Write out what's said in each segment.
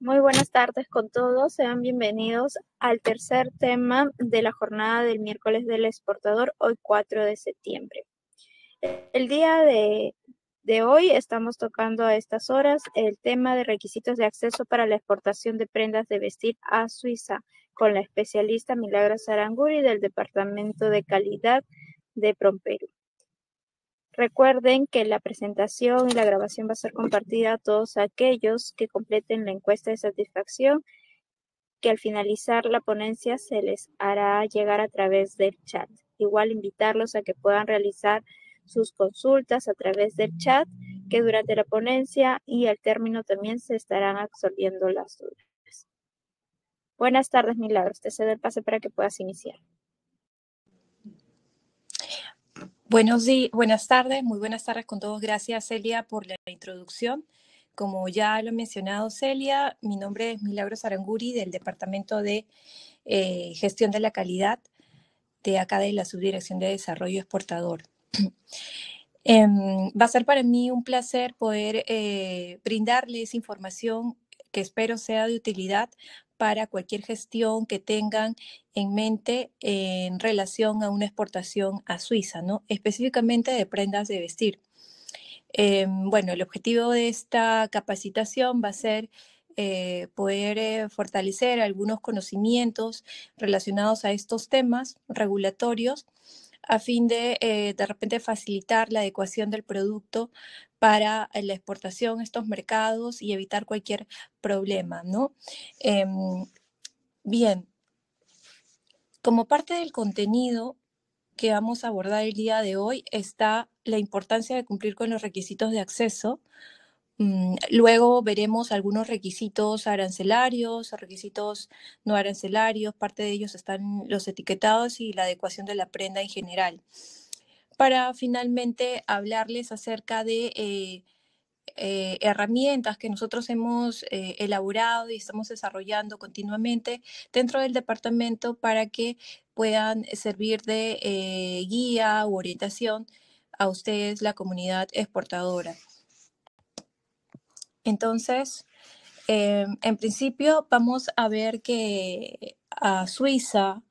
Muy buenas tardes con todos. Sean bienvenidos al tercer tema de la jornada del miércoles del exportador, hoy 4 de septiembre. El día de, hoy estamos tocando a estas horas el tema de requisitos de acceso para la exportación de prendas de vestir a Suiza con la especialista Milagros Saranguri del Departamento de Calidad de Promperu. Recuerden que la presentación y la grabación va a ser compartida a todos aquellos que completen la encuesta de satisfacción que al finalizar la ponencia se les hará llegar a través del chat. Igual invitarlos a que puedan realizar sus consultas a través del chat que durante la ponencia y al término también se estarán absorbiendo las dudas. Buenas tardes, Milagros. Te cedo el pase para que puedas iniciar. Buenos días, buenas tardes, muy buenas tardes con todos. Gracias, Celia, por la introducción. Como ya lo ha mencionado Celia, mi nombre es Milagros Aranguri del Departamento de eh, Gestión de la Calidad de acá de la Subdirección de Desarrollo Exportador. Em, va a ser para mí un placer poder eh, brindarles información que espero sea de utilidad para cualquier gestión que tengan en mente en relación a una exportación a Suiza, ¿no? específicamente de prendas de vestir. Em, bueno, el objetivo de esta capacitación va a ser eh, poder eh, fortalecer algunos conocimientos relacionados a estos temas regulatorios a fin de eh, de repente facilitar la adecuación del producto para eh, la exportación a estos mercados y evitar cualquier problema, ¿no? Em, bien, como parte del contenido que vamos a abordar el día de hoy está la importancia de cumplir con los requisitos de acceso, Mm, luego veremos algunos requisitos arancelarios, requisitos no arancelarios, parte de ellos están los etiquetados y la adecuación de la prenda en general. Para finalmente hablarles acerca de eh, eh, herramientas que nosotros hemos eh, elaborado y estamos desarrollando continuamente dentro del departamento para que puedan servir de guía u orientación a ustedes, la comunidad exportadora. Entonces, eh, en principio vamos a ver que a Suiza,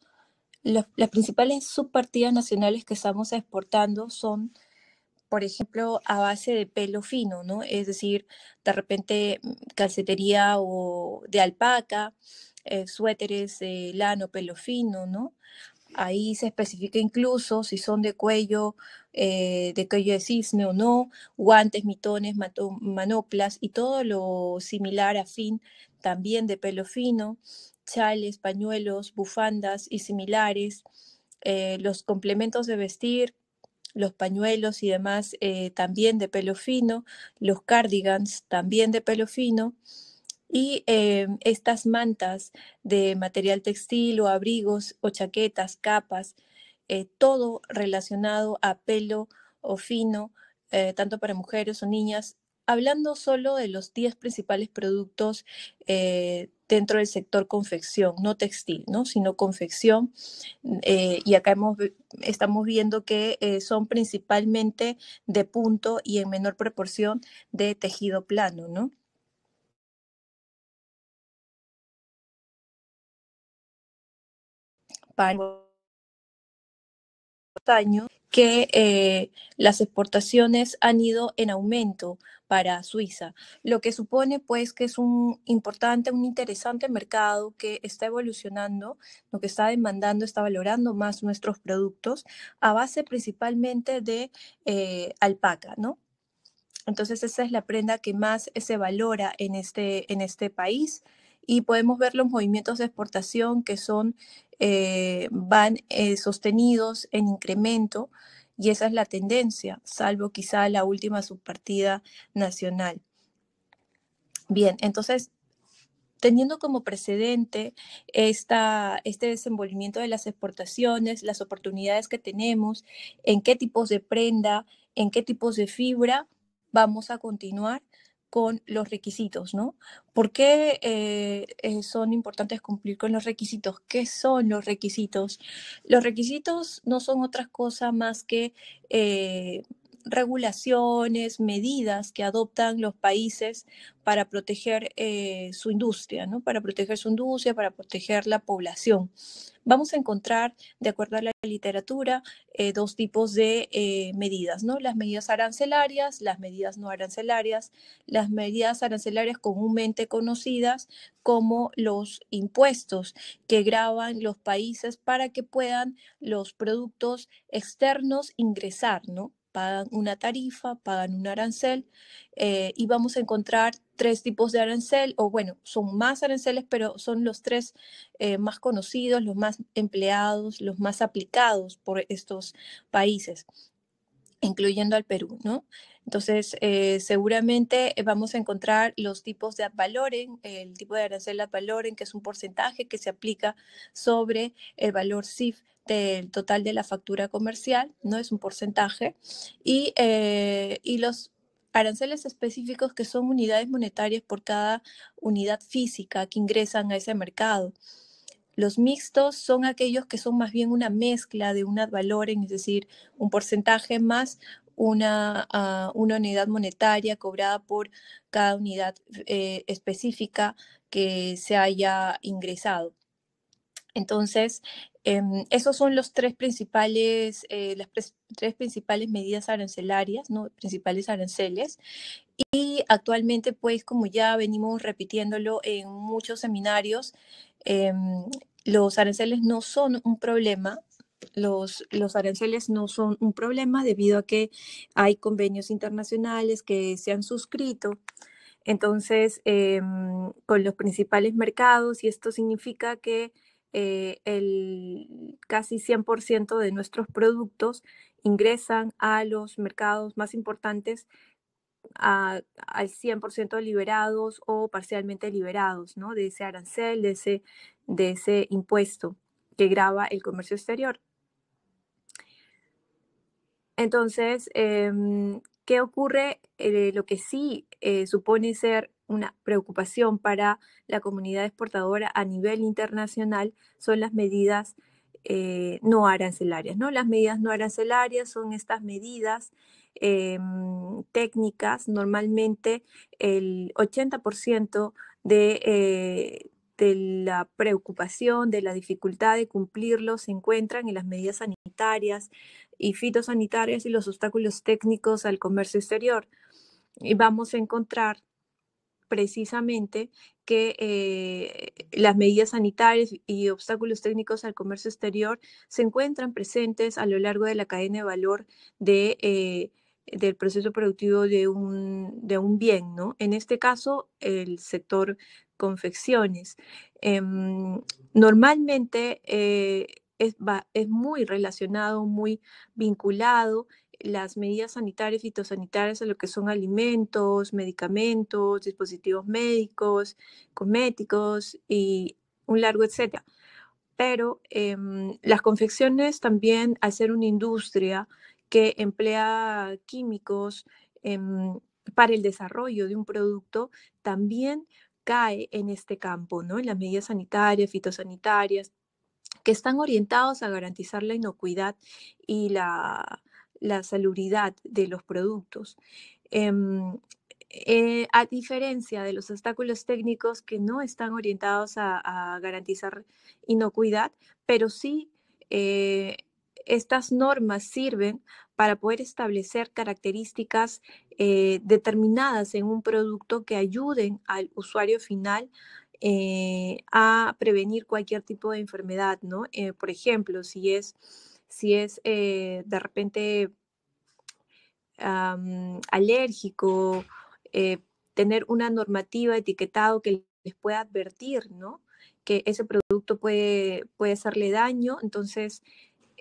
las principales subpartidas nacionales que estamos exportando son, por ejemplo, a base de pelo fino, ¿no? Es decir, de repente mm, calcetería o de alpaca, eh, suéteres de lano, pelo fino, ¿no? Ahí se especifica incluso si son de cuello eh, de cuello de cisne o no, guantes, mitones, manoplas y todo lo similar a fin, también de pelo fino, chales, pañuelos, bufandas y similares, eh, los complementos de vestir, los pañuelos y demás eh, también de pelo fino, los cardigans también de pelo fino y estas mantas de material textil o abrigos o chaquetas, capas eh, todo relacionado a pelo o fino, eh, tanto para mujeres o niñas, hablando solo de los 10 principales productos eh, dentro del sector confección, no textil, ¿no? sino confección. y acá hemos, estamos viendo que son principalmente de punto y en menor proporción de tejido plano, ¿no? años que eh, las exportaciones han ido en aumento para Suiza, lo que supone pues que es un importante, un interesante mercado que está evolucionando, lo que está demandando, está valorando más nuestros productos a base principalmente de eh, alpaca, ¿no? Entonces esa es la prenda que más se valora en este, en este país y podemos ver los movimientos de exportación que son eh, van eh, sostenidos en incremento y esa es la tendencia, salvo quizá la última subpartida nacional. Bien, entonces, teniendo como precedente este desenvolvimiento de las exportaciones, las oportunidades que tenemos, en qué tipos de prenda, en qué tipos de fibra vamos a continuar con los requisitos, ¿no? ¿Por qué eh, eh, son importantes cumplir con los requisitos? ¿Qué son los requisitos? Los requisitos no son otras cosas más que eh, regulaciones, medidas que adoptan los países para proteger eh, su industria, ¿no? para proteger su industria, para proteger la población. Vamos a encontrar, de acuerdo a la literatura, eh, dos tipos de eh, medidas, ¿no? las medidas arancelarias, las medidas no arancelarias, las medidas arancelarias comúnmente conocidas como los impuestos que graban los países para que puedan los productos externos ingresar, ¿no? pagan una tarifa, pagan un arancel eh, y vamos a encontrar tres tipos de arancel, o bueno, son más aranceles, pero son los tres eh, más conocidos, los más empleados, los más aplicados por estos países incluyendo al Perú, ¿no? Entonces, eh, seguramente eh, vamos a encontrar los tipos de valoren, el tipo de arancel valoren, que es un porcentaje que se aplica sobre el valor CIF del total de la factura comercial, ¿no? Es un porcentaje. Y, eh, y los aranceles específicos que son unidades monetarias por cada unidad física que ingresan a ese mercado. Los mixtos son aquellos que son más bien una mezcla de un ad es decir, un porcentaje más ah, una, unidad monetaria cobrada por cada unidad eh, específica que se haya ingresado. Entonces, em, esos son los tres principales, eh, las tres principales medidas arancelarias, ¿no? principales aranceles. Y actualmente, pues, como ya venimos repitiéndolo en muchos seminarios, em, los aranceles no son un problema, los, los, aranceles no son un problema debido a que hay convenios internacionales que se han suscrito. Entonces, em, con los principales mercados, y esto significa que eh, el casi 100% de nuestros productos ingresan a los mercados más importantes al 100% liberados o parcialmente liberados de ese arancel, de ese, de ese impuesto que graba el comercio exterior. Entonces, em, ¿qué ocurre? Eh, lo que sí eh, supone ser una preocupación para la comunidad exportadora a nivel internacional son las medidas eh, no arancelarias. ¿no? Las medidas no arancelarias son estas medidas em, técnicas. Normalmente el 80% de, eh, de la preocupación, de la dificultad de cumplirlo, se encuentran en las medidas sanitarias y fitosanitarias y los obstáculos técnicos al comercio exterior. Y vamos a encontrar precisamente que eh, las medidas sanitarias y obstáculos técnicos al comercio exterior se encuentran presentes a lo largo de la cadena de valor de, eh, del proceso productivo de un, bien, ¿no? En este caso, el sector confecciones. Em, normalmente eh, es muy relacionado, muy vinculado las medidas sanitarias, fitosanitarias, a lo que son alimentos, medicamentos, dispositivos médicos, cosméticos y un largo etcétera. Pero em, las confecciones también, al ser una industria que emplea químicos em, para el desarrollo de un producto, también cae en este campo, ¿no? En las medidas sanitarias, fitosanitarias, que están orientados a garantizar la inocuidad y la, la salubridad de los productos. Em, eh, a diferencia de los obstáculos técnicos que no están orientados a, garantizar inocuidad, pero sí eh, estas normas sirven para poder establecer características eh, determinadas en un producto que ayuden al usuario final a prevenir cualquier tipo de enfermedad, ¿no? por ejemplo, si es si es eh, de repente alérgico, eh, tener una normativa etiquetado que les pueda advertir, ¿no? Que ese producto puede hacerle daño. Entonces,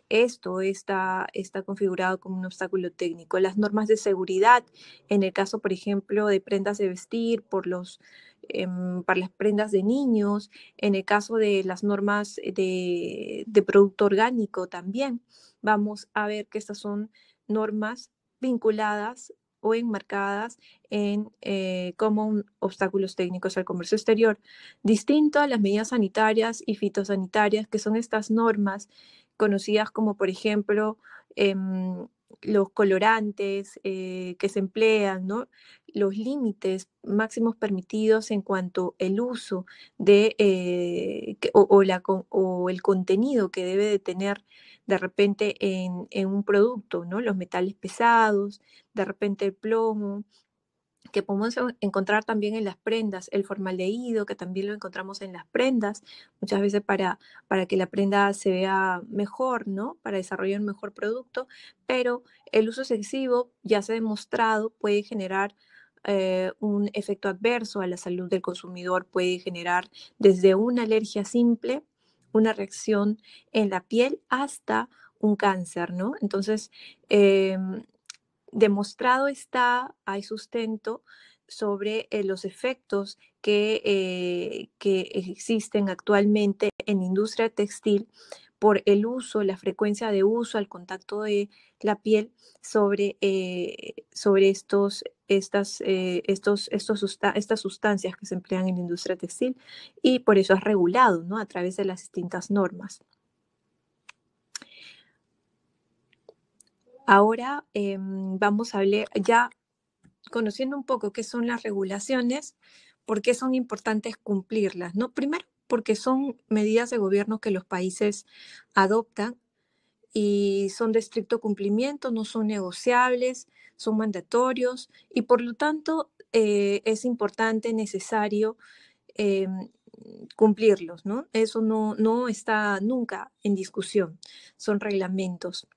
esto está, está configurado como un obstáculo técnico. Las normas de seguridad, en el caso, por ejemplo, de prendas de vestir, por los, em, para las prendas de niños, en el caso de las normas de, producto orgánico también, vamos a ver que estas son normas vinculadas o enmarcadas en, eh, como obstáculos técnicos al comercio exterior, distinto a las medidas sanitarias y fitosanitarias, que son estas normas conocidas como por ejemplo em, los colorantes eh, que se emplean, los límites máximos permitidos en cuanto al uso de, eh, o, el contenido que debe de tener de repente en, en, un producto, ¿no? los metales pesados, de repente el plomo, que podemos e, encontrar también en las prendas, el formaldehído, que también lo encontramos en las prendas, muchas veces para, para que la prenda se vea mejor, ¿no? Para desarrollar un mejor producto, pero el uso excesivo, ya se ha demostrado, puede generar eh, un efecto adverso a la salud del consumidor, puede generar desde una alergia simple, una reacción en la piel, hasta un cáncer, ¿no? Entonces, em, demostrado está, hay sustento sobre eh, los efectos eh, que, existen actualmente en industria textil por el uso, la frecuencia de uso al contacto de la piel sobre, eh, sobre estos, estas, estos, sustancias que se emplean en la industria textil y por eso es regulado ¿no? a través de las distintas normas. Ahora em, vamos a hablar ya conociendo un poco qué son las regulaciones, por qué son importantes cumplirlas, ¿no? Primero, porque son medidas de gobierno que los países adoptan y son de estricto cumplimiento, no son negociables, son mandatorios y por lo tanto eh, es importante, necesario em, cumplirlos, Eso no, no está nunca en discusión, son reglamentos.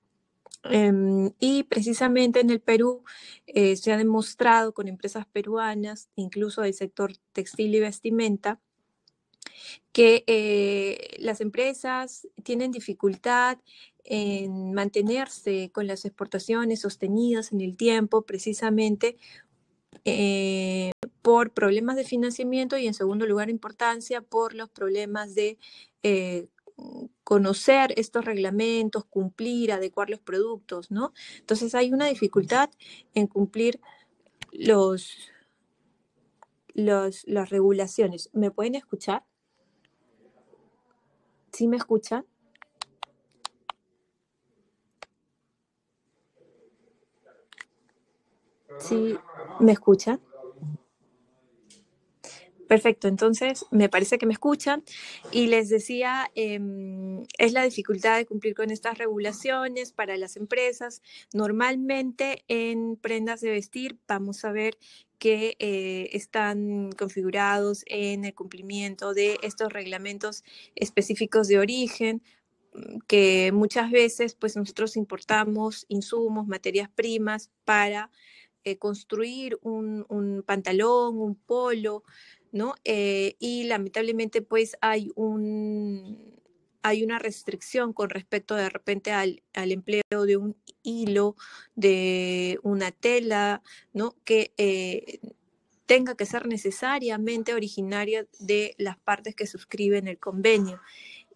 Em, y precisamente en el Perú eh, se ha demostrado con empresas peruanas, incluso del sector textil y vestimenta, que eh, las empresas tienen dificultad en mantenerse con las exportaciones sostenidas en el tiempo, precisamente eh, por problemas de financiamiento y en segundo lugar importancia por los problemas de conocer estos reglamentos, cumplir, adecuar los productos, ¿no? Entonces hay una dificultad en cumplir los, los, las regulaciones. ¿Me pueden escuchar? ¿Sí me escuchan? ¿Sí me escuchan? Perfecto, entonces me parece que me escuchan y les decía, em, es la dificultad de cumplir con estas regulaciones para las empresas. Normalmente en prendas de vestir vamos a ver que eh, están configurados en el cumplimiento de estos reglamentos específicos de origen, mm, que muchas veces pues nosotros importamos insumos, materias primas para eh, construir un, pantalón, un polo, ¿no? Eh, y lamentablemente pues hay un hay una restricción con respecto de repente al, empleo de un hilo, de una tela, ¿no? Que eh, tenga que ser necesariamente originaria de las partes que suscriben el convenio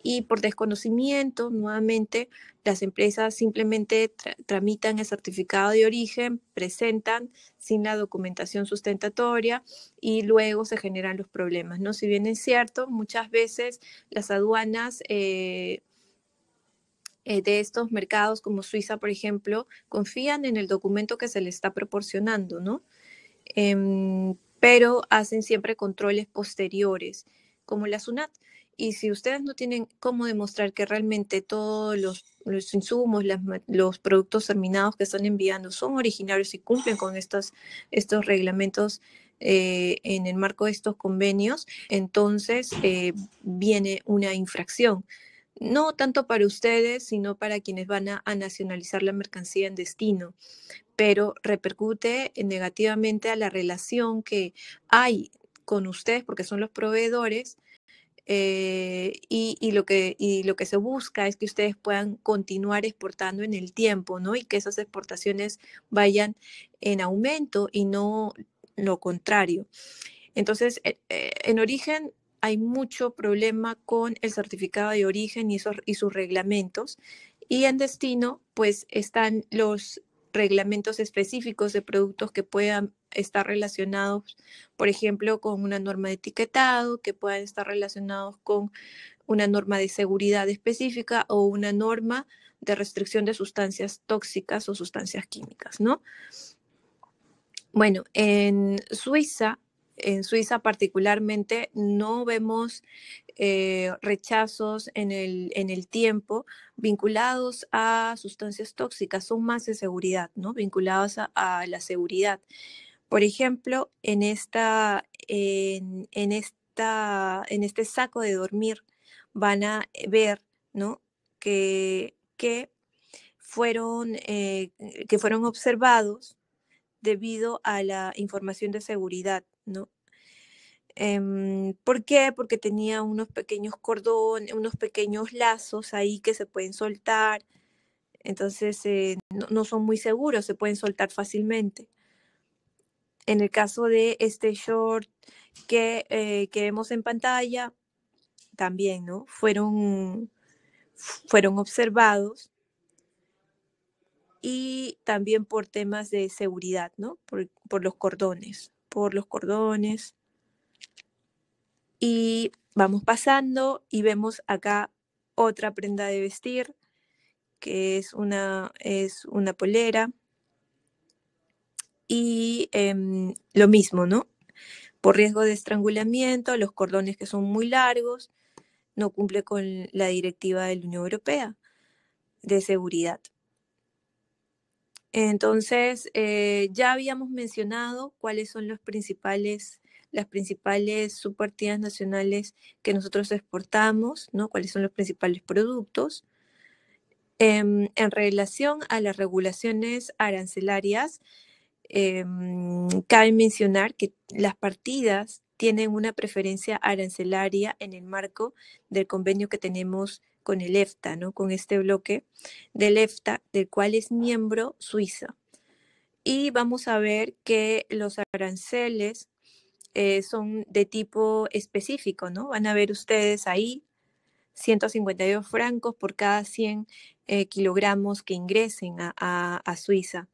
y por desconocimiento, nuevamente, las empresas simplemente tramitan el certificado de origen, presentan sin la documentación sustentatoria y luego se generan los problemas, ¿no? Si bien es cierto, muchas veces las aduanas... Eh, eh, de estos mercados como Suiza, por ejemplo, confían en el documento que se les está proporcionando, ¿no? Em, pero hacen siempre controles posteriores, como la SUNAT. Y si ustedes no tienen cómo demostrar que realmente todos los, los insumos, los productos terminados que están enviando son originarios y cumplen con estos reglamentos eh, en el marco de estos convenios, entonces eh, viene una infracción. No tanto para ustedes, sino para quienes van a, a nacionalizar la mercancía en destino, pero repercute negativamente a la relación que hay con ustedes, porque son los proveedores, eh, y, lo que, lo que se busca es que ustedes puedan continuar exportando en el tiempo, ¿no? Y que esas exportaciones vayan en aumento y no lo contrario. Entonces, eh, eh, en origen hay mucho problema con el certificado de origen y sus reglamentos. Y en destino, pues están los reglamentos específicos de productos que puedan estar relacionados, por ejemplo, con una norma de etiquetado, que puedan estar relacionados con una norma de seguridad específica o una norma de restricción de sustancias tóxicas o sustancias químicas, ¿no? Bueno, en Suiza, en Suiza particularmente, no vemos eh, rechazos en el, en el, tiempo vinculados a sustancias tóxicas, son más de seguridad, ¿no? Vinculados a la seguridad. Por ejemplo, en, esta, en, esta, en este saco de dormir van a ver ¿no? que, que, fueron, eh, que fueron observados debido a la información de seguridad, ¿no? Em, ¿Por qué? Porque tenía unos pequeños cordones, unos pequeños lazos ahí que se pueden soltar, entonces eh, no, son muy seguros, se pueden soltar fácilmente en el caso de este short que, eh, vemos en pantalla, también, ¿no? Fueron, fueron observados y también por temas de seguridad, ¿no? Por, por los cordones, por los cordones. Y vamos pasando y vemos acá otra prenda de vestir, que es una, es una polera y em, lo mismo, ¿no? Por riesgo de estrangulamiento, los cordones que son muy largos, no cumple con la directiva de la Unión Europea de seguridad. Entonces, eh, ya habíamos mencionado cuáles son las principales subpartidas nacionales que nosotros exportamos, ¿no? cuáles son los principales productos. Em, en relación a las regulaciones arancelarias, Em, cabe mencionar que las partidas tienen una preferencia arancelaria en el marco del convenio que tenemos con el EFTA, ¿no? con este bloque del EFTA, del cual es miembro Suiza. Y vamos a ver que los aranceles eh, son de tipo específico, ¿no? Van a ver ustedes ahí 152 francos por cada 100 eh, kilogramos que ingresen a Suiza.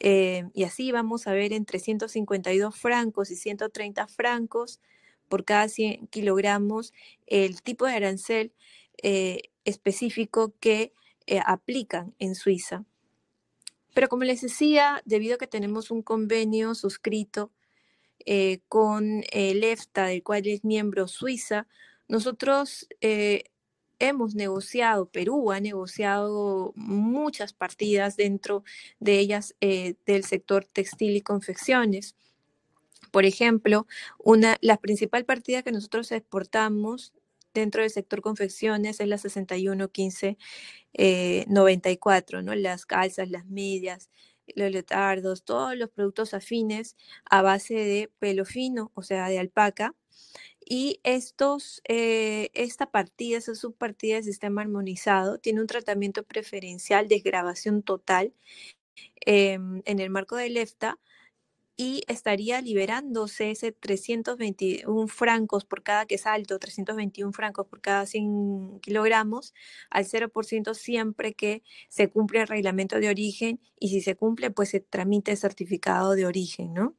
Eh, y así vamos a ver entre 152 francos y 130 francos por cada 100 kilogramos el tipo de arancel eh, específico que eh, aplican en Suiza. Pero como les decía, debido a que tenemos un convenio suscrito con el EFTA, del cual es miembro Suiza, nosotros hemos negociado, Perú ha negociado muchas partidas dentro de ellas eh, del sector textil y confecciones. Por ejemplo, una, la principal partida que nosotros exportamos dentro del sector confecciones es la 611594, eh, ¿no? Las calzas, las medias, los letardos, todos los productos afines a base de pelo fino, o sea, de alpaca, y estos, eh, esta partida, esa subpartida del sistema armonizado, tiene un tratamiento preferencial de grabación total em, en el marco del EFTA y estaría liberándose ese 321 francos por cada que salto, 321 francos por cada 100 kilogramos, al 0% siempre que se cumple el reglamento de origen y si se cumple, pues se tramite el certificado de origen, ¿no?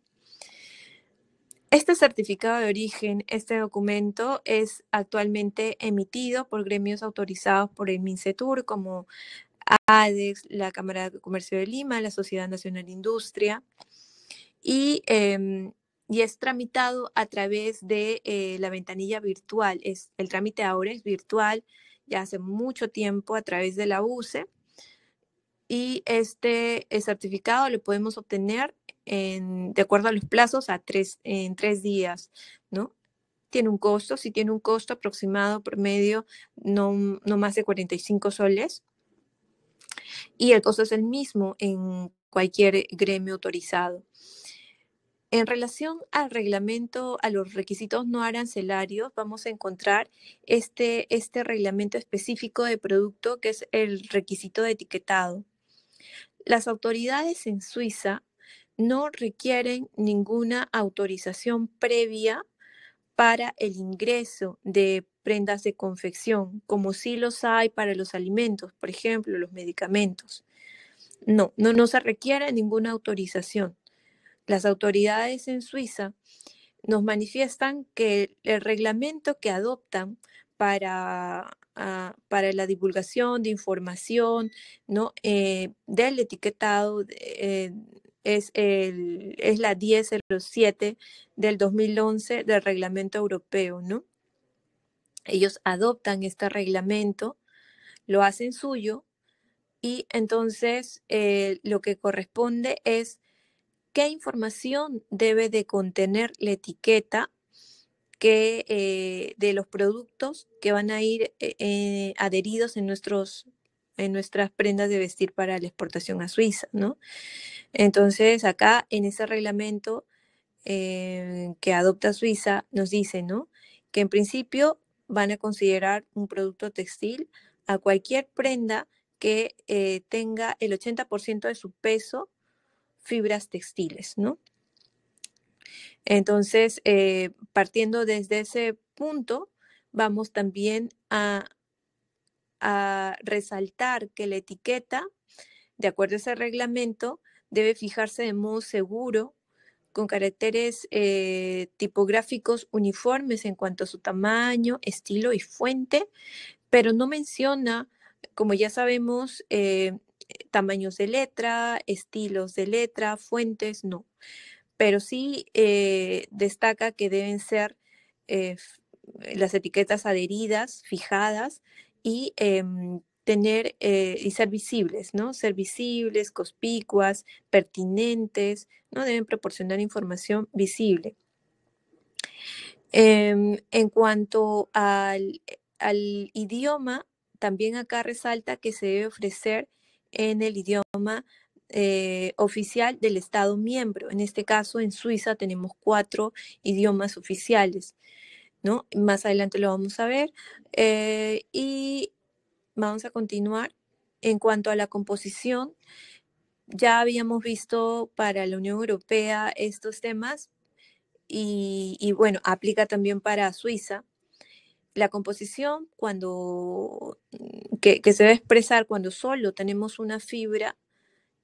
Este certificado de origen, este documento, es actualmente emitido por gremios autorizados por el MINCETUR, como ADEX, la Cámara de Comercio de Lima, la Sociedad Nacional de Industria, y, em, es tramitado a través de eh, la ventanilla virtual. Es, el trámite ahora es virtual, ya hace mucho tiempo a través de la UCE, y este certificado lo podemos obtener de acuerdo a los plazos a tres, en tres días, ¿no? Tiene un costo, si tiene un costo aproximado promedio, no, no más de 45 soles. Y el costo es el mismo en cualquier gremio autorizado. En relación al reglamento, a los requisitos no arancelarios, vamos a encontrar este, este reglamento específico de producto que es el requisito de etiquetado. Las autoridades en Suiza no requieren ninguna autorización previa para el ingreso de prendas de confección, como sí los hay para los alimentos, por ejemplo, los medicamentos. No, no, no se requiere ninguna autorización. Las autoridades en Suiza nos manifiestan que el reglamento que adoptan para, ah, para la divulgación de información ¿no? Eh, del etiquetado eh, es, el, es la 1007 del 2011 del reglamento europeo, ¿no? Ellos adoptan este reglamento, lo hacen suyo y entonces eh, lo que corresponde es qué información debe de contener la etiqueta que, eh, de los productos que van a ir eh, adheridos en nuestros en nuestras prendas de vestir para la exportación a Suiza, ¿no? Entonces, acá en ese reglamento eh, que adopta Suiza, nos dice, ¿no? Que en principio van a considerar un producto textil a cualquier prenda que eh, tenga el 80% de su peso fibras textiles, ¿no? Entonces, eh, partiendo desde ese punto, vamos también a a resaltar que la etiqueta, de acuerdo a ese reglamento, debe fijarse de modo seguro, con caracteres eh, tipográficos uniformes en cuanto a su tamaño, estilo y fuente, pero no menciona, como ya sabemos, eh, tamaños de letra, estilos de letra, fuentes, no. Pero sí eh, destaca que deben ser las etiquetas adheridas, fijadas y em, tener eh, y ser visibles, ¿no? Ser visibles, conspicuas, pertinentes, ¿no? Deben proporcionar información visible. Em, en cuanto eh, al, idioma, también acá resalta que se debe ofrecer en el idioma eh, oficial del Estado miembro. En este caso, en Suiza tenemos cuatro idiomas oficiales. Más adelante lo vamos a ver. Eh, y vamos a continuar. En cuanto a la composición, ya habíamos visto para la Unión Europea estos temas y, bueno, aplica también para Suiza. La composición cuando, mm, que, que se debe expresar cuando solo tenemos una fibra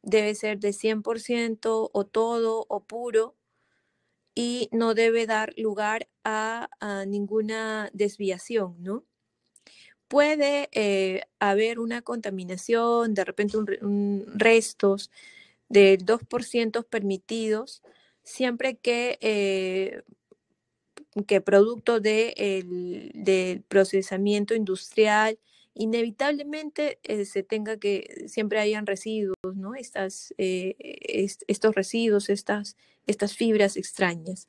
debe ser de 100% o todo o puro y no debe dar lugar a, ninguna desviación, ¿no? Puede eh, haber una contaminación, de repente un, restos del 2% permitidos, siempre que, eh, que producto del procesamiento industrial, inevitablemente eh, se tenga que, siempre hayan residuos, ¿no? Estas, estos residuos, estas estas fibras extrañas.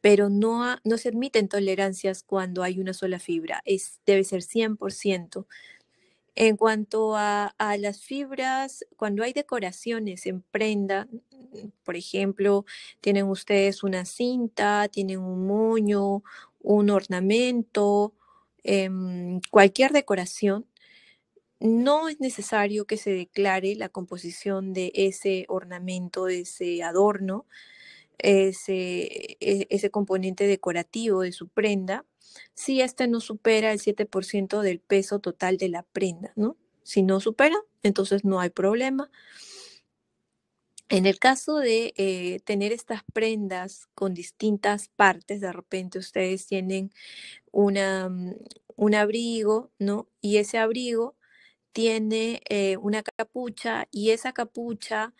Pero no, no se admiten tolerancias cuando hay una sola fibra, es, debe ser 100%. En cuanto a, las fibras, cuando hay decoraciones en prenda, por ejemplo, tienen ustedes una cinta, tienen un moño, un ornamento, em, cualquier decoración, no es necesario que se declare la composición de ese ornamento, de ese adorno, ese, e, ese componente decorativo de su prenda, si éste no supera el 7% del peso total de la prenda, ¿no? Si no supera, entonces no hay problema. En el caso de eh, tener estas prendas con distintas partes, de repente ustedes tienen una, mm, un abrigo, ¿no? Y ese abrigo tiene eh, una capucha y esa capucha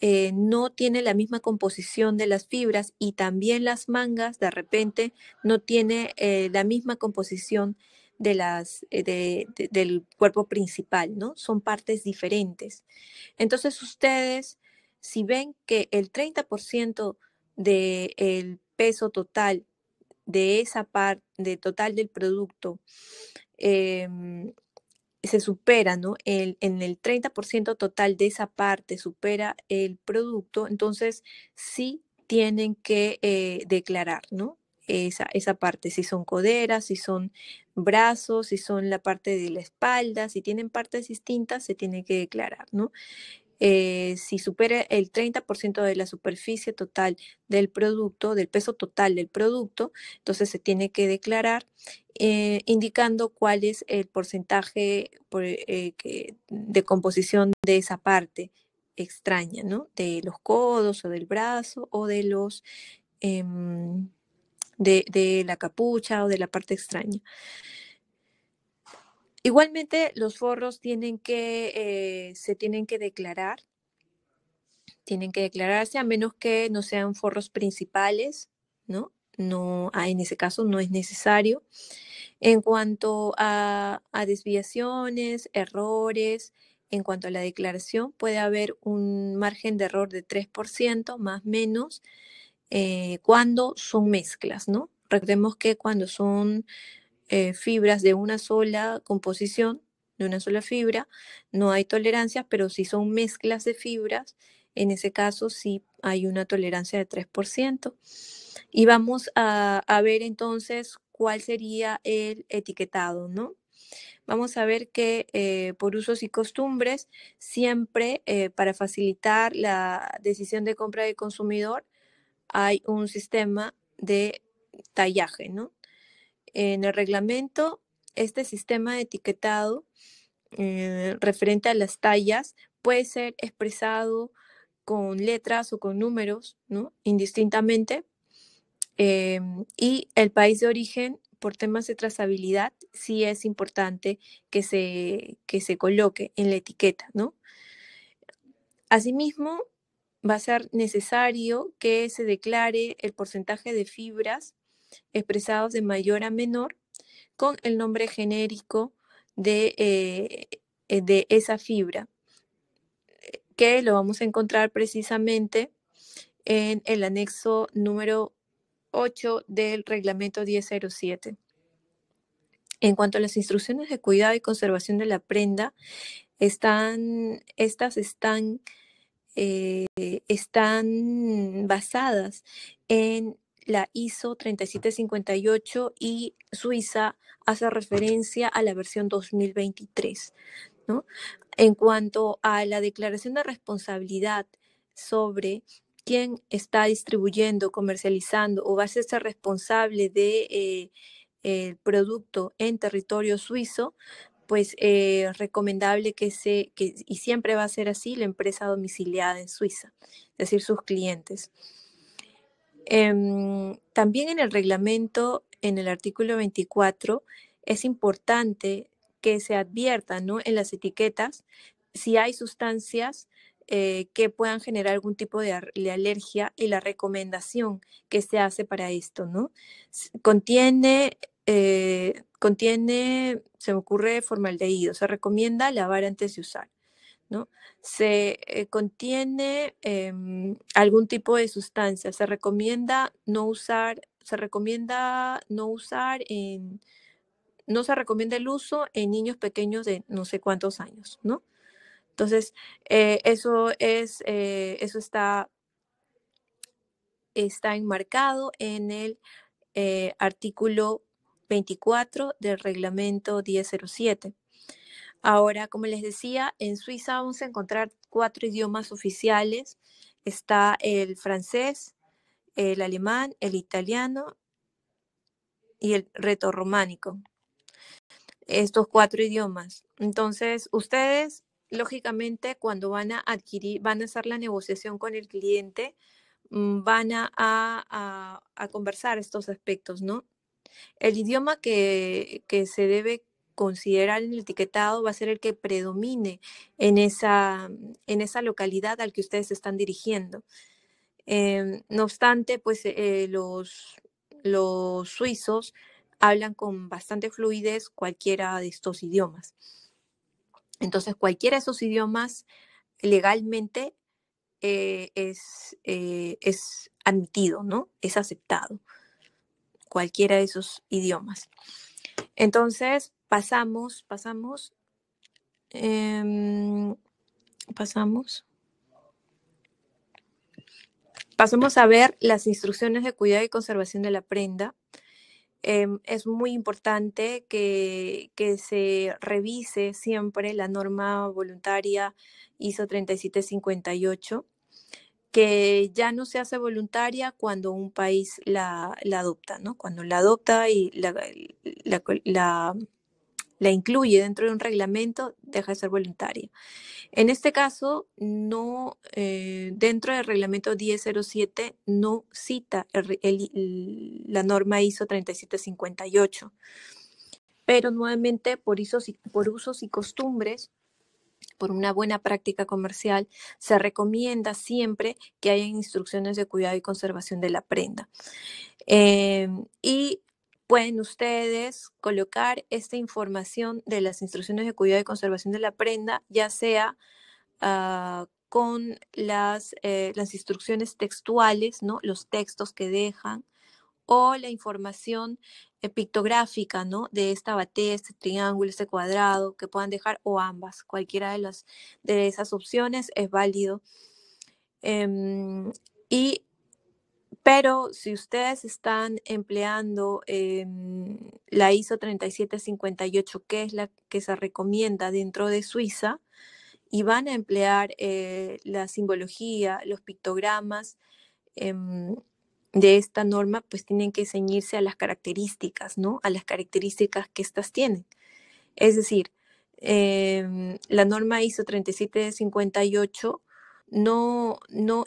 eh, no tiene la misma composición de las fibras y también las mangas de repente no tiene eh, la misma composición de las, del cuerpo principal, ¿no? Son partes diferentes. Entonces ustedes, si ven que el 30% del peso total de esa parte, de total del producto, em, se supera, ¿no? El, en el 30% total de esa parte supera el producto, entonces sí tienen que eh, declarar, ¿no? Esa, esa parte, si son coderas, si son brazos, si son la parte de la espalda, si tienen partes distintas, se tiene que declarar, ¿no? Eh, si supera el 30% de la superficie total del producto, del peso total del producto, entonces se tiene que declarar eh, indicando cuál es el porcentaje eh, de composición de esa parte extraña, ¿no? De los codos o del brazo o de los... Em, de, de la capucha o de la parte extraña. Igualmente, los forros tienen que, eh, se tienen que declarar, tienen que declararse a menos que no sean forros principales, ¿no? No, ah, en ese caso no es necesario. En cuanto a, desviaciones, errores, en cuanto a la declaración, puede haber un margen de error de 3%, más o menos, eh, cuando son mezclas, ¿no? Recordemos que cuando son eh, fibras de una sola composición, de una sola fibra, no hay tolerancia, pero si son mezclas de fibras, en ese caso sí hay una tolerancia de 3%. Y vamos a, ver entonces cuál sería el etiquetado, ¿no? Vamos a ver que eh, por usos y costumbres, siempre eh, para facilitar la decisión de compra del consumidor, hay un sistema de tallaje, ¿no? en el reglamento, este sistema de etiquetado eh, referente a las tallas puede ser expresado con letras o con números, ¿no? Indistintamente. Em, y el país de origen, por temas de trazabilidad, sí es importante que se, que se coloque en la etiqueta, ¿no? Asimismo, va a ser necesario que se declare el porcentaje de fibras expresados de mayor a menor con el nombre genérico de, eh, eh, de esa fibra, que lo vamos a encontrar precisamente en el anexo número 8 del reglamento 1007. En cuanto a las instrucciones de cuidado y conservación de la prenda, están, estas están, eh, están basadas en la ISO 3758 y Suiza hace referencia a la versión 2023. En cuanto a la declaración de responsabilidad sobre quién está distribuyendo, comercializando o va a ser responsable de eh, el producto en territorio suizo, pues eh, es recomendable que se, y siempre va a ser así, la empresa domiciliada en Suiza, es decir, sus clientes. Em, también en el reglamento, en el artículo 24, es importante que se advierta ¿no? en las etiquetas si hay sustancias eh, que puedan generar algún tipo de, alergia y la recomendación que se hace para esto, ¿no? Contiene, eh, contiene, se me ocurre formaldehído, se recomienda lavar antes de usar. ¿no? Se eh, contiene em, algún tipo de sustancia. Se recomienda no usar, se recomienda no usar en, no se recomienda el uso en niños pequeños de no sé cuántos años, ¿no? Entonces, eh, eso es, eh, eso está, está enmarcado en el artículo 24 del reglamento 1007. Ahora, como les decía, en Suiza vamos a encontrar cuatro idiomas oficiales. Está el francés, el alemán, el italiano y el reto románico. Estos cuatro idiomas. Entonces, ustedes, lógicamente, cuando van a adquirir, van a hacer la negociación con el cliente, mm, van a, conversar estos aspectos, ¿no? El idioma que, que se debe considerar el etiquetado va a ser el que predomine en esa, en esa localidad al que ustedes están dirigiendo. Em, no obstante, pues eh, los, los suizos hablan con bastante fluidez cualquiera de estos idiomas. Entonces, cualquiera de esos idiomas legalmente eh, es, eh, es, admitido, ¿no? Es aceptado. Cualquiera de esos idiomas. Entonces, pasamos, pasamos, em, pasamos. Pasamos a ver las instrucciones de cuidado y conservación de la prenda. Em, es muy importante que, se revise siempre la norma voluntaria ISO 3758, que ya no se hace voluntaria cuando un país la, adopta, ¿no? Cuando la adopta y la la incluye dentro de un reglamento, deja de ser voluntaria. En este caso, no, eh, dentro del reglamento 1007 no cita la norma ISO 3758, pero nuevamente por, por usos y costumbres, por una buena práctica comercial, se recomienda siempre que haya instrucciones de cuidado y conservación de la prenda. Em, y pueden ustedes colocar esta información de las instrucciones de cuidado y conservación de la prenda, ya sea ah, con las, eh, las, instrucciones textuales, ¿no? los textos que dejan, o la información eh, pictográfica ¿no? de esta batea, este triángulo, este cuadrado, que puedan dejar, o ambas. Cualquiera de, las, de esas opciones es válido. Em, y pero si ustedes están empleando em, la ISO 3758, que es la que se recomienda dentro de Suiza, y van a emplear eh, la simbología, los pictogramas em, de esta norma, pues tienen que ceñirse a las características, ¿no? A las características que estas tienen. Es decir, em, la norma ISO 3758 no,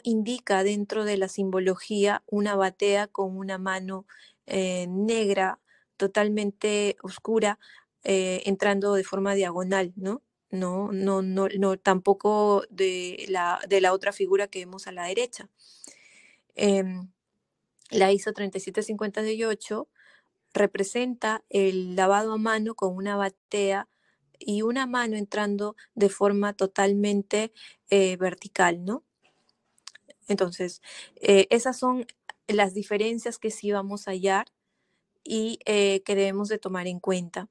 indica dentro de la simbología una batea con una mano eh, negra totalmente oscura eh, entrando de forma diagonal, ¿no? No, no, tampoco de la, otra figura que vemos a la derecha. Em, la ISO 3758 representa el lavado a mano con una batea y una mano entrando de forma totalmente eh, vertical, ¿no? Entonces, eh, esas son las diferencias que sí vamos a hallar y eh, que debemos de tomar en cuenta.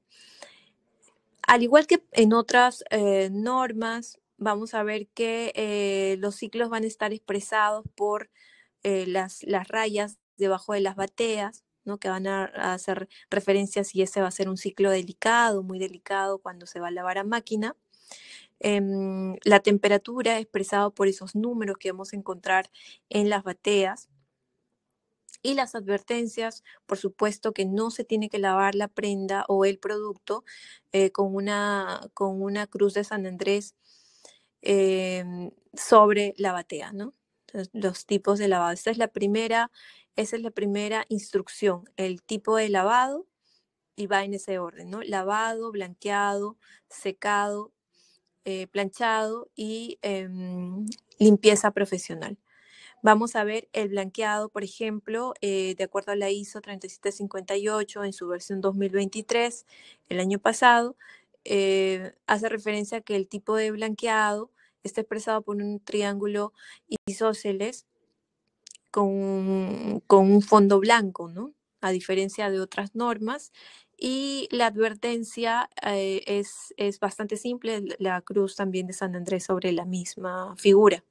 Al igual que en otras normas, vamos a ver que los ciclos van a estar expresados por las rayas debajo de las bateas que van a, hacer referencias si ese va a ser un ciclo delicado, muy delicado cuando se va a lavar a máquina. Em, la temperatura expresada por esos números que vamos a encontrar en las bateas. Y las advertencias, por supuesto que no se tiene que lavar la prenda o el producto eh, con, una, con una cruz de San Andrés em, sobre la batea, ¿no? Los tipos de lavado. Esta es la primera esa es la primera instrucción, el tipo de lavado y va en ese orden, ¿no? Lavado, blanqueado, secado, eh, planchado y em, limpieza profesional. Vamos a ver el blanqueado, por ejemplo, eh, de acuerdo a la ISO 3758 en su versión 2023, el año pasado, eh, hace referencia a que el tipo de blanqueado está expresado por un triángulo isósceles con, un fondo blanco, ¿no? A diferencia de otras normas. Y la advertencia eh, es, bastante simple, la cruz también de San Andrés sobre la misma figura.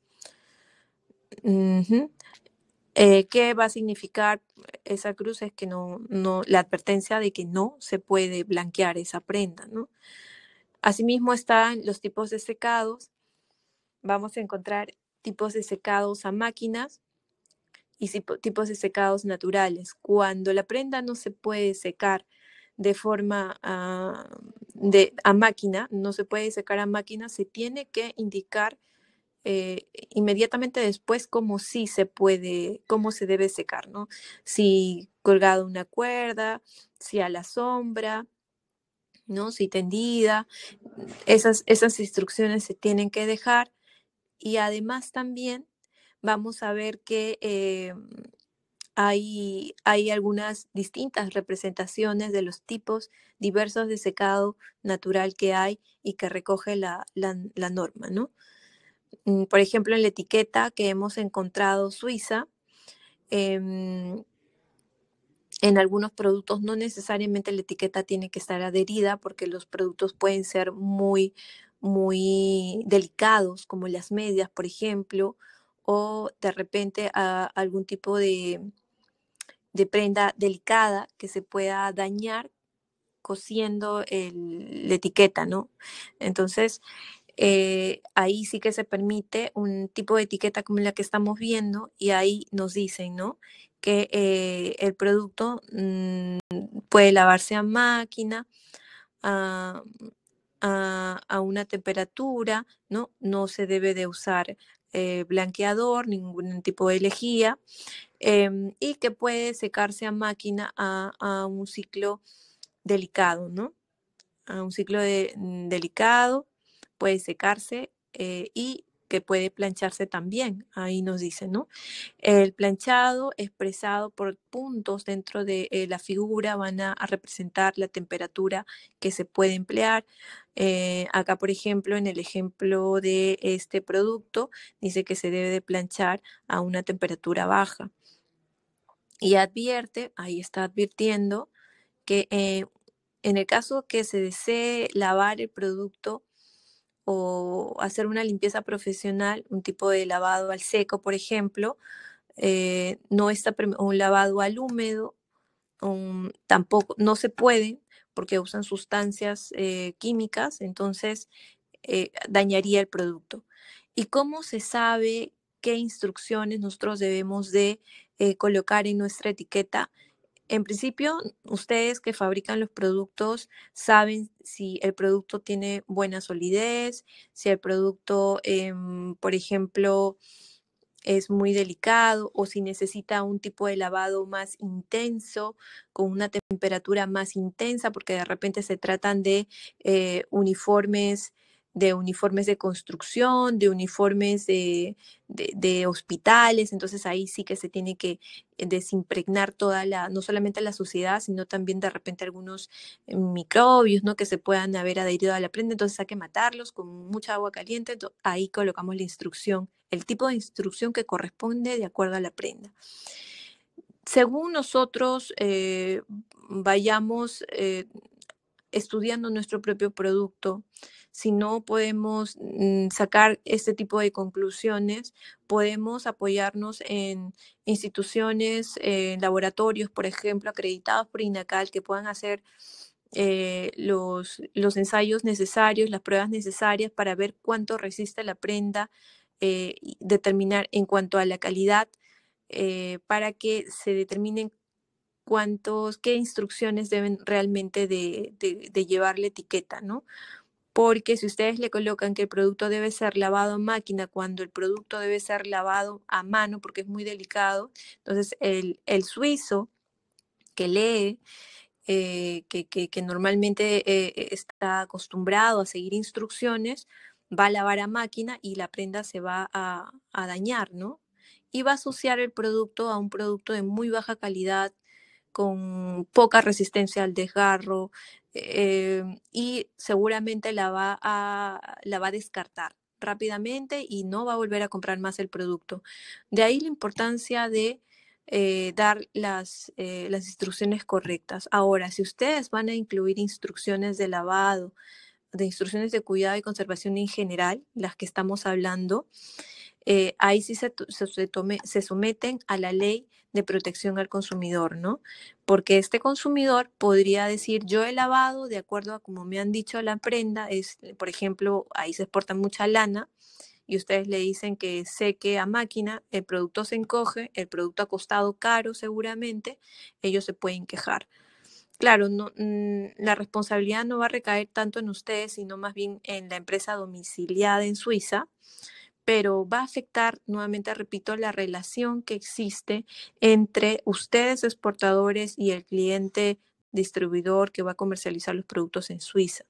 Eh, ¿Qué va a significar esa cruz? Es que no, no, la advertencia de que no se puede blanquear esa prenda, ¿no? Asimismo están los tipos de secados. Vamos a encontrar tipos de secados a máquinas, y tipos de secados naturales. Cuando la prenda no se puede secar de forma ah, de, a máquina, no se puede secar a máquina, se tiene que indicar eh, inmediatamente después cómo sí se puede, cómo se debe secar, ¿no? Si colgado una cuerda, si a la sombra, ¿no? Si tendida, esas, esas instrucciones se tienen que dejar y además también vamos a ver que em, hay, algunas distintas representaciones de los tipos diversos de secado natural que hay y que recoge la, norma, ¿no? Mm, por ejemplo, en la etiqueta que hemos encontrado suiza, em, en algunos productos no necesariamente la etiqueta tiene que estar adherida porque los productos pueden ser muy, muy delicados, como las medias, por ejemplo, o de repente a algún tipo de, prenda delicada que se pueda dañar cosiendo la etiqueta, ¿no? Entonces, eh, ahí sí que se permite un tipo de etiqueta como la que estamos viendo y ahí nos dicen, ¿no? Que eh, el producto mm, puede lavarse a máquina, a, a, una temperatura, ¿no? No se debe de usar eh, blanqueador, ningún tipo de lejía, em, y que puede secarse a máquina a, un ciclo delicado, ¿no? A un ciclo de, mm, delicado, puede secarse eh, y que puede plancharse también, ahí nos dice, ¿no? El planchado expresado por puntos dentro de eh, la figura van a, representar la temperatura que se puede emplear. Eh, acá, por ejemplo, en el ejemplo de este producto, dice que se debe de planchar a una temperatura baja. Y advierte, ahí está advirtiendo, que eh, en el caso que se desee lavar el producto o hacer una limpieza profesional, un tipo de lavado al seco, por ejemplo, eh, no está un lavado al húmedo, tampoco, no se puede porque usan sustancias eh, químicas, entonces eh, dañaría el producto. ¿Y cómo se sabe qué instrucciones nosotros debemos de colocar en nuestra etiqueta? En principio, ustedes que fabrican los productos saben si el producto tiene buena solidez, si el producto, em, por ejemplo, es muy delicado o si necesita un tipo de lavado más intenso, con una temperatura más intensa, porque de repente se tratan de eh, uniformes de uniformes de construcción, de uniformes de, hospitales, entonces ahí sí que se tiene que eh, desimpregnar toda la, no solamente la suciedad, sino también de repente algunos eh, microbios, ¿no? Que se puedan haber adherido a la prenda, entonces hay que matarlos con mucha agua caliente, ahí colocamos la instrucción, el tipo de instrucción que corresponde de acuerdo a la prenda según nosotros eh, vayamos estudiando nuestro propio producto, si no podemos mm, sacar este tipo de conclusiones, podemos apoyarnos en instituciones, en eh, laboratorios, por ejemplo, acreditados por INACAL, que puedan hacer eh, los, los ensayos necesarios, las pruebas necesarias para ver cuánto resiste la prenda, eh, determinar en cuanto a la calidad, para que se determinen cuántos, qué instrucciones deben realmente de, llevar la etiqueta, ¿no? porque si ustedes le colocan que el producto debe ser lavado a máquina cuando el producto debe ser lavado a mano porque es muy delicado, entonces el, el suizo que lee, eh, que, normalmente eh, e, está acostumbrado a seguir instrucciones, va a lavar a máquina y la prenda se va a, a dañar, ¿no? Y va a asociar el producto a un producto de muy baja calidad con poca resistencia al desgarro eh, y seguramente la va, a, la va a descartar rápidamente y no va a volver a comprar más el producto. De ahí la importancia de eh, dar las, eh, las instrucciones correctas. Ahora, si ustedes van a incluir instrucciones de lavado, de instrucciones de cuidado y conservación en general, las que estamos hablando, ahí sí se, se, someten a la ley de protección al consumidor, ¿no? Porque este consumidor podría decir, yo he lavado de acuerdo a como me han dicho la prenda, es, por ejemplo, ahí se exporta mucha lana y ustedes le dicen que seque a máquina, el producto se encoge, el producto ha costado caro seguramente, ellos se pueden quejar. Claro, no, mm, la responsabilidad no va a recaer tanto en ustedes, sino más bien en la empresa domiciliada en Suiza, pero va a afectar, nuevamente repito, la relación que existe entre ustedes exportadores y el cliente distribuidor que va a comercializar los productos en Suiza.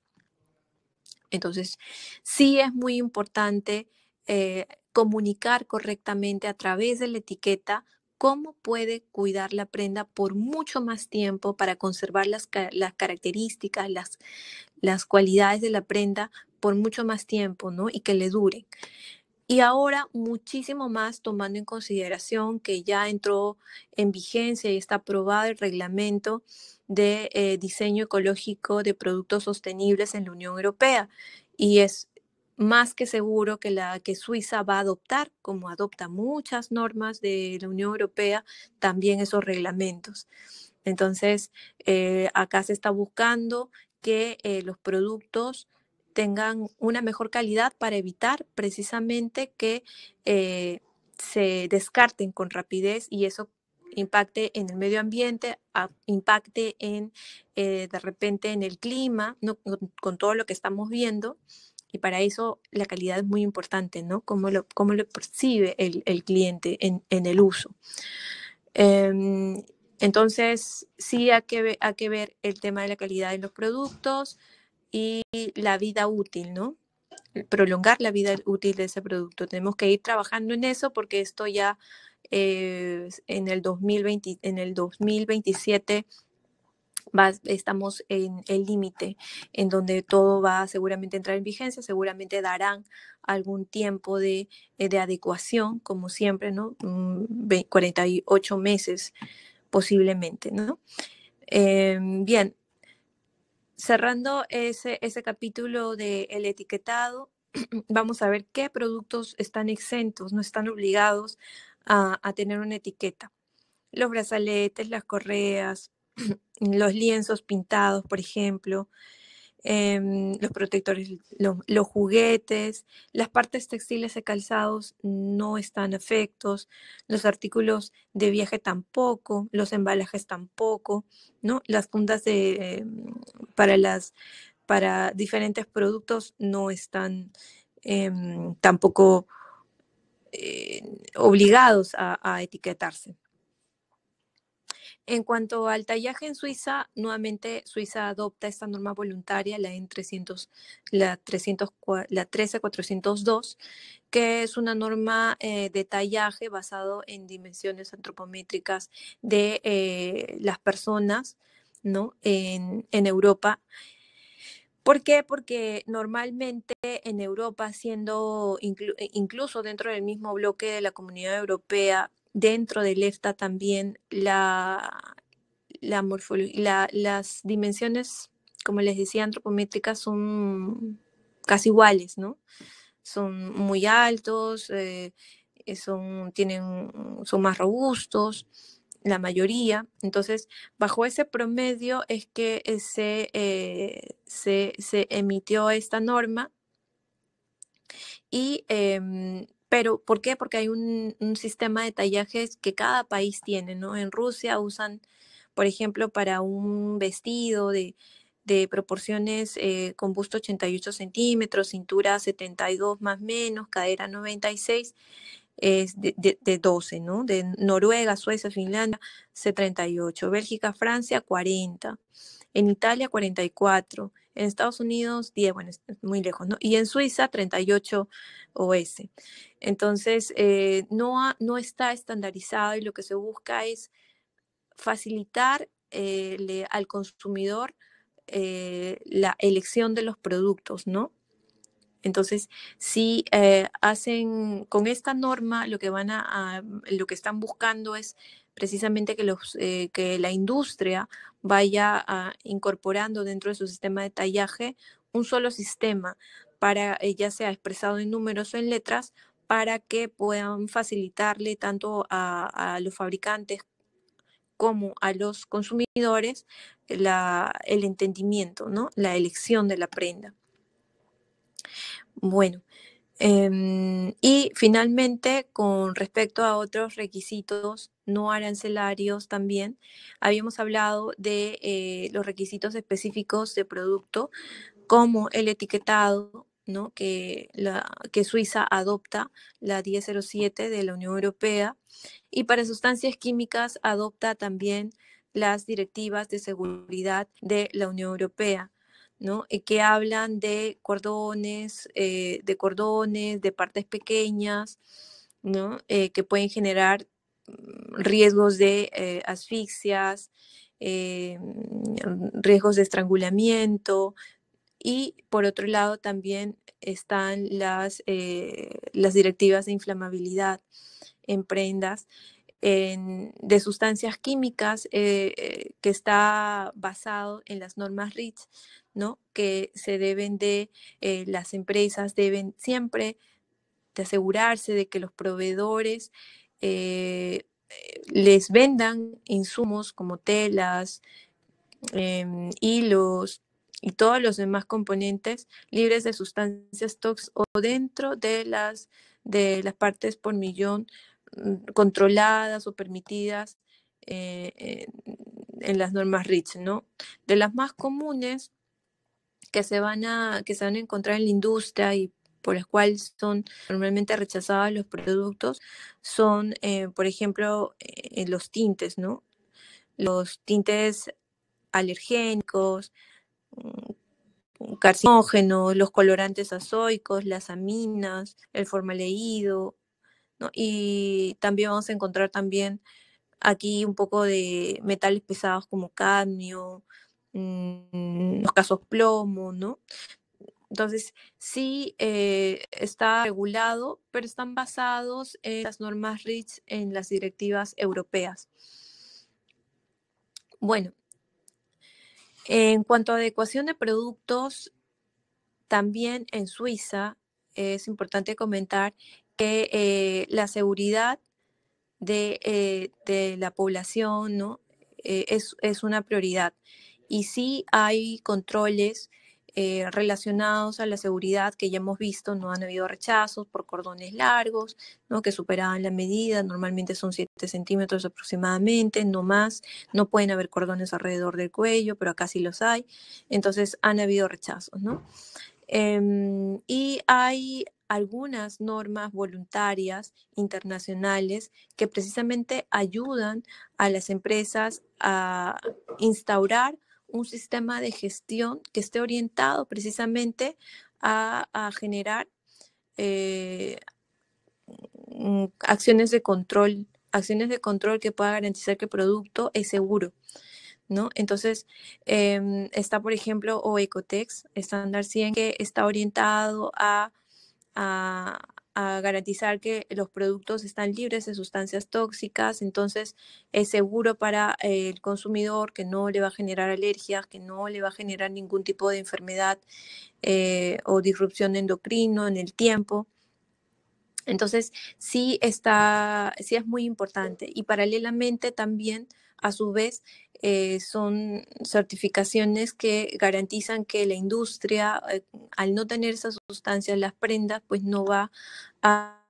Entonces, sí es muy importante eh, comunicar correctamente a través de la etiqueta cómo puede cuidar la prenda por mucho más tiempo para conservar las, características, las, las cualidades de la prenda por mucho más tiempo, ¿no? Y que le duren. Y ahora muchísimo más tomando en consideración que ya entró en vigencia y está aprobado el reglamento de eh, diseño ecológico de productos sostenibles en la Unión Europea. Y es más que seguro que la que Suiza va a adoptar, como adopta muchas normas de la Unión Europea, también esos reglamentos. Entonces, eh, acá se está buscando que eh, los productos tengan una mejor calidad para evitar precisamente que eh, se descarten con rapidez y eso impacte en el medio ambiente, impacte en eh, de repente en el clima, con, todo lo que estamos viendo. Y para eso la calidad es muy importante, ¿no? Cómo lo, percibe el, cliente en, el uso. Em, entonces, sí hay que, ver el tema de la calidad en los productos, y la vida útil, ¿no? Prolongar la vida útil de ese producto. Tenemos que ir trabajando en eso porque esto ya eh, en, el 2020, en el 2027 estamos en el límite, en donde todo va seguramente a entrar en vigencia, seguramente darán algún tiempo de, eh, adecuación, como siempre, ¿no? 48 mm, meses posiblemente, ¿no? Em, bien, cerrando ese, ese capítulo del el etiquetado, vamos a ver qué productos están exentos, no están obligados a tener una etiqueta. Los brazaletes, las correas, los lienzos pintados, por ejemplo, Em, los protectores, los juguetes, las partes textiles de calzados no están afectos, los artículos de viaje tampoco, los embalajes tampoco, ¿no? Las fundas de, em, para, las, para diferentes productos no están em, tampoco eh, obligados a etiquetarse. En cuanto al tallaje en Suiza, nuevamente Suiza adopta esta norma voluntaria, la en 300, la, la 13402, que es una norma eh, de tallaje basado en dimensiones antropométricas de eh, las personas ¿no? en, Europa. ¿Por qué? Porque normalmente en Europa, siendo incluso dentro del mismo bloque de la Comunidad Europea, dentro del EFTA también la, la las dimensiones, como les decía, antropométricas son casi iguales, ¿no? Son muy altos, eh, eh, son, tienen, son más robustos, la mayoría. Entonces, bajo ese promedio es que eh, se, se, emitió esta norma y em, pero, ¿por qué? Porque hay un, sistema de tallajes que cada país tiene, ¿no? En Rusia usan, por ejemplo, para un vestido de, proporciones eh, con busto 88 centímetros, cintura 72 más menos, cadera 96, es de, 12, ¿no? De Noruega, Suecia, Finlandia, C38, Bélgica, Francia, 40 en Italia 44, en Estados Unidos 10, bueno, es muy lejos, ¿no? Y en Suiza 38 OS. Entonces, eh, no, no está estandarizado y lo que se busca es facilitar eh, al consumidor eh, la elección de los productos, ¿no? Entonces, si hacen con esta norma, lo que van a lo que están buscando es precisamente que, los, eh, que la industria vaya ah, incorporando dentro de su sistema de tallaje un solo sistema para, eh, ya sea expresado en números o en letras, para que puedan facilitarle tanto a, los fabricantes como a los consumidores la, el entendimiento, ¿no? la elección de la prenda. Bueno, Em, y finalmente, con respecto a otros requisitos no arancelarios también, habíamos hablado de eh, los requisitos específicos de producto, como el etiquetado, ¿no? que, que Suiza adopta la 1007 de la Unión Europea, y para sustancias químicas adopta también las directivas de seguridad de la Unión Europea que hablan de cordones, eh, de cordones, de partes pequeñas, eh, que pueden generar mm, riesgos de eh, asfixias, mm, riesgos de estrangulamiento. Y por otro lado también están las, directivas de inflamabilidad en prendas de sustancias químicas que está basado en las normas REACH que se deben de, eh, las empresas deben siempre de asegurarse de que los proveedores eh, les vendan insumos como telas, em, hilos y todos los demás componentes libres de sustancias tox o dentro de las, de las partes por millón mm, controladas o permitidas eh, en las normas REACH, ¿no? De las más comunes que se van a, que se van a encontrar en la industria y por las cuales son normalmente rechazados los productos son, eh, por ejemplo, eh, eh, los tintes, ¿no? Los tintes alergénicos, mm, carcinógenos, los colorantes azoicos, las aminas, el formaleído, ¿no? y también vamos a encontrar también aquí un poco de metales pesados como cadmio, los mm, casos plomo, ¿no? Entonces, sí eh, está regulado, pero están basados en las normas REACH, en las directivas europeas. Bueno, en cuanto a adecuación de productos, también en Suiza es importante comentar que eh, la seguridad eh, de, la población ¿no? es, es, una prioridad. Y sí hay controles eh, relacionados a la seguridad que ya hemos visto, no han habido rechazos por cordones largos, que superaban la medida, normalmente son 7 centímetros aproximadamente, no más, no pueden haber cordones alrededor del cuello, pero acá sí los hay, entonces han habido rechazos. ¿no? Em, y hay algunas normas voluntarias internacionales que precisamente ayudan a las empresas a instaurar un sistema de gestión que esté orientado precisamente a, generar eh, mm, acciones de control, acciones de control que pueda garantizar que el producto es seguro. ¿No? Entonces, em, está, por ejemplo, o Ecotex, estándar 100, que está orientado a, a garantizar que los productos están libres de sustancias tóxicas, entonces es seguro para eh, el consumidor, que no le va a generar alergias, que no le va a generar ningún tipo de enfermedad eh, o disrupción endocrino en el tiempo. Entonces, sí está, sí es muy importante. Y paralelamente también a su vez eh, son certificaciones que garantizan que la industria, eh, al no tener esas sustancias, las prendas, pues no va a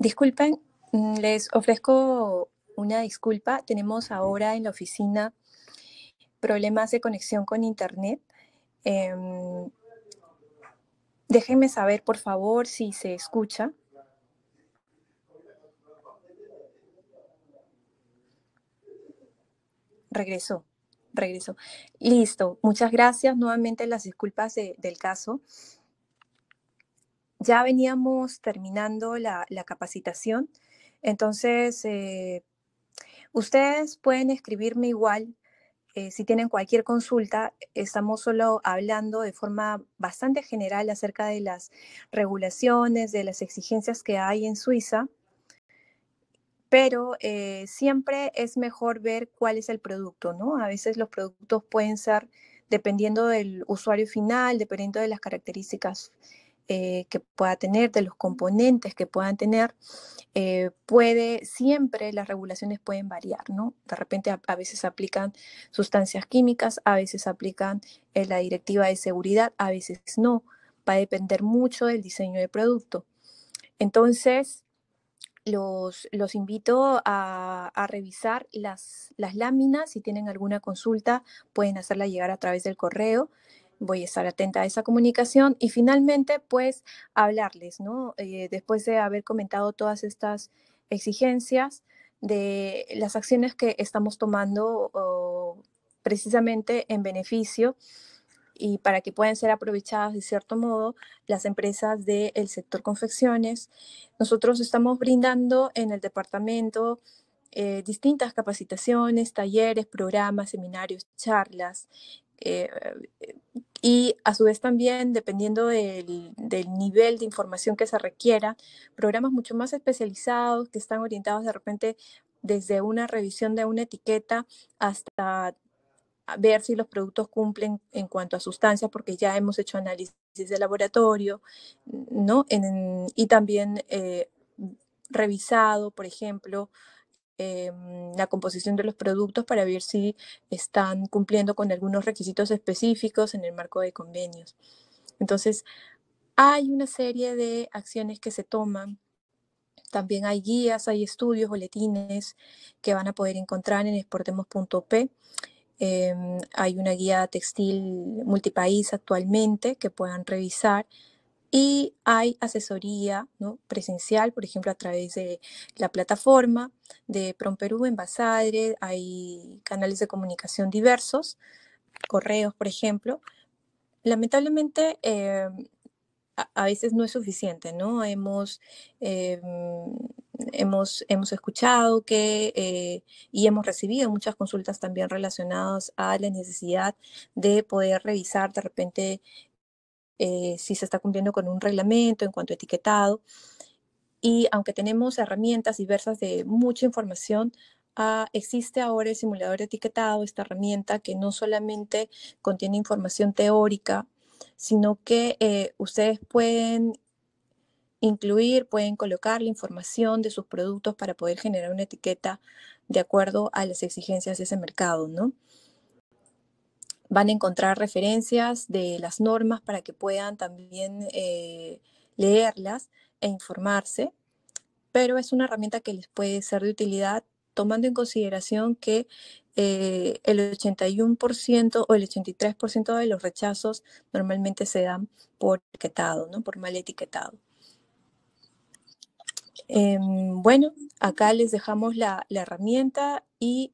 Disculpen, mm, les ofrezco una disculpa. Tenemos ahora en la oficina problemas de conexión con Internet. Em, déjenme saber, por favor, si se escucha. Regresó, regresó. Listo. Muchas gracias. Nuevamente las disculpas del caso ya veníamos terminando la, capacitación, entonces eh, ustedes pueden escribirme igual. Eh, si tienen cualquier consulta, estamos solo hablando de forma bastante general acerca de las regulaciones, de las exigencias que hay en Suiza, pero eh, siempre es mejor ver cuál es el producto, ¿no? A veces los productos pueden ser, dependiendo del usuario final, dependiendo de las características eh, que pueda tener, de los componentes que puedan tener, eh, puede siempre, las regulaciones pueden variar, ¿no? De repente a, veces aplican sustancias químicas, a veces aplican eh, la directiva de seguridad, a veces no. Va a depender mucho del diseño del producto. Entonces, los, los, invito a, revisar las, las, láminas. Si tienen alguna consulta, pueden hacerla llegar a través del correo voy a estar atenta a esa comunicación y finalmente, pues, hablarles, ¿no? Eh, después de haber comentado todas estas exigencias de las acciones que estamos tomando precisamente en beneficio y para que puedan ser aprovechadas de cierto modo las empresas del sector confecciones. Nosotros estamos brindando en el departamento eh, distintas capacitaciones, talleres, programas, seminarios, charlas, eh, eh y a su vez también, dependiendo del, nivel de información que se requiera, programas mucho más especializados que están orientados de repente desde una revisión de una etiqueta hasta ver si los productos cumplen en cuanto a sustancias, porque ya hemos hecho análisis de laboratorio, ¿no? y también eh, revisado, por ejemplo, Em, la composición de los productos para ver si están cumpliendo con algunos requisitos específicos en el marco de convenios. Entonces, hay una serie de acciones que se toman. También hay guías, hay estudios, boletines que van a poder encontrar en exportemos.p. Em, hay una guía textil multipaís actualmente que puedan revisar y hay asesoría presencial, por ejemplo, a través de la plataforma de PromPerú en Basadre, hay canales de comunicación diversos, correos, por ejemplo. Lamentablemente, eh, a, veces no es suficiente, ¿no? Hemos, eh, hemos, hemos escuchado que eh, y hemos recibido muchas consultas también relacionadas a la necesidad de poder revisar de repente eh, si se está cumpliendo con un reglamento en cuanto a etiquetado. Y aunque tenemos herramientas diversas de mucha información, ah, existe ahora el simulador de etiquetado, esta herramienta que no solamente contiene información teórica, sino que eh, ustedes pueden incluir, pueden colocar la información de sus productos para poder generar una etiqueta de acuerdo a las exigencias de ese mercado, ¿no? van a encontrar referencias de las normas para que puedan también eh, leerlas e informarse, pero es una herramienta que les puede ser de utilidad tomando en consideración que eh, el 81% o el 83% de los rechazos normalmente se dan por etiquetado, por mal etiquetado. Em, bueno, acá les dejamos la, herramienta y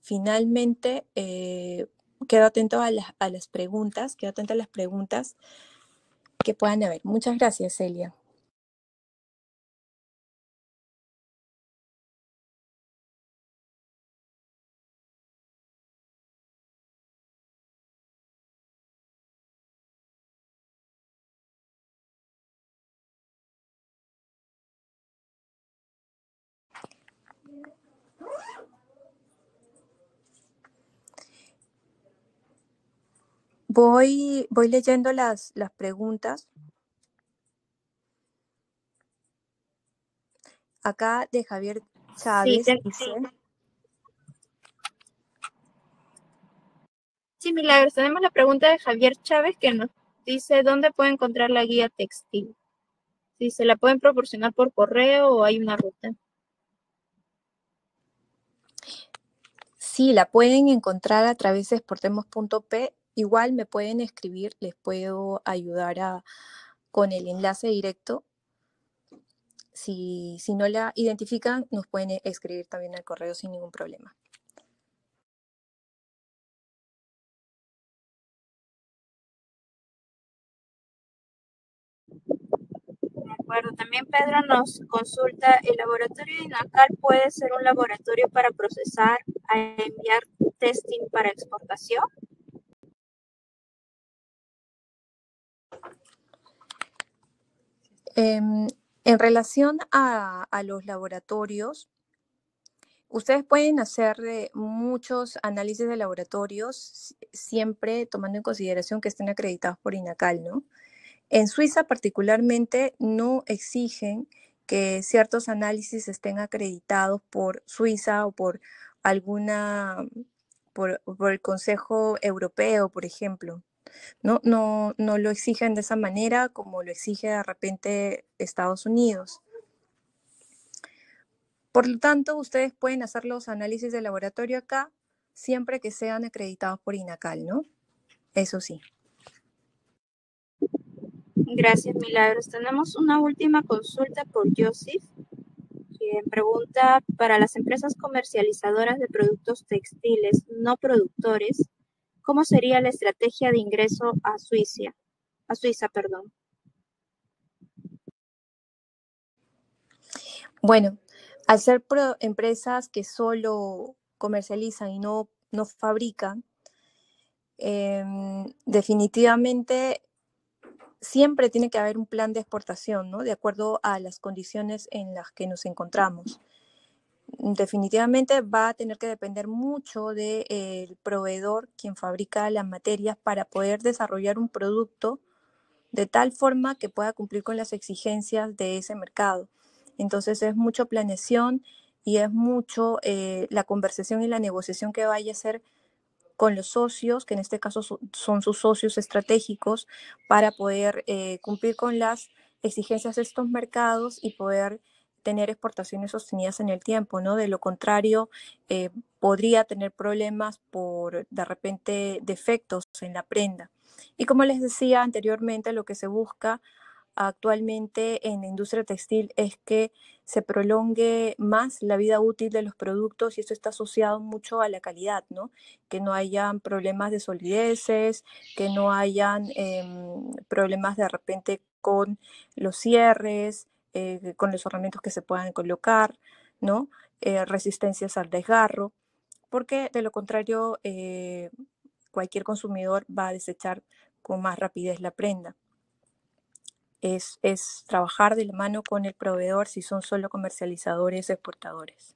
finalmente eh, quedo atento a las, a las preguntas, quedo atento a las preguntas que puedan haber. Muchas gracias, Celia. Voy, leyendo las, las preguntas. Acá de Javier Chávez. Sí, sí, Milagros, tenemos la pregunta de Javier Chávez que nos dice, ¿dónde puede encontrar la guía textil? Si se la pueden proporcionar por correo o hay una ruta. Sí, la pueden encontrar a través de exportemos.p Igual me pueden escribir, les puedo ayudar con el enlace directo. Si, no la identifican, nos pueden e, escribir también al correo sin ningún problema. De acuerdo, También Pedro nos consulta, ¿el laboratorio de INACAL puede ser un laboratorio para procesar a enviar testing para exportación? Em, en relación a, los laboratorios, ustedes pueden hacer eh, muchos análisis de laboratorios, siempre tomando en consideración que estén acreditados por INACAL, ¿no? En Suiza particularmente no exigen que ciertos análisis estén acreditados por Suiza o por alguna, por el Consejo Europeo, por ejemplo. ¿no? No, lo exigen de esa manera como lo exige de repente Estados Unidos. Por lo tanto, ustedes pueden hacer los análisis de laboratorio acá siempre que sean acreditados por INACAL, ¿no? Eso sí. Gracias, Milagros. Tenemos una última consulta por Joseph, quien pregunta, para las empresas comercializadoras de productos textiles no productores, ¿Cómo sería la estrategia de ingreso a Suiza? A Suiza, perdón. Bueno, al ser empresas que solo comercializan y no, no fabrican, em, definitivamente siempre tiene que haber un plan de exportación, ¿no? De acuerdo a las condiciones en las que nos encontramos definitivamente va a tener que depender mucho del eh, proveedor quien fabrica las materias para poder desarrollar un producto de tal forma que pueda cumplir con las exigencias de ese mercado. Entonces es mucho planeación y es mucho eh, la conversación y la negociación que vaya a ser con los socios, que en este caso son sus socios estratégicos, para poder eh, cumplir con las exigencias de estos mercados y poder tener exportaciones sostenidas en el tiempo, ¿no? De lo contrario, eh, podría tener problemas por de repente defectos en la prenda. Y como les decía anteriormente, lo que se busca actualmente en la industria textil es que se prolongue más la vida útil de los productos y eso está asociado mucho a la calidad, ¿no? Que no hayan problemas de solideces, que no hayan em, problemas de repente con los cierres, eh, con los ornamentos que se puedan colocar, ¿no? Eh, resistencias al desgarro, porque de lo contrario eh, cualquier consumidor va a desechar con más rapidez la prenda. Es, es trabajar de la mano con el proveedor si son solo comercializadores, exportadores.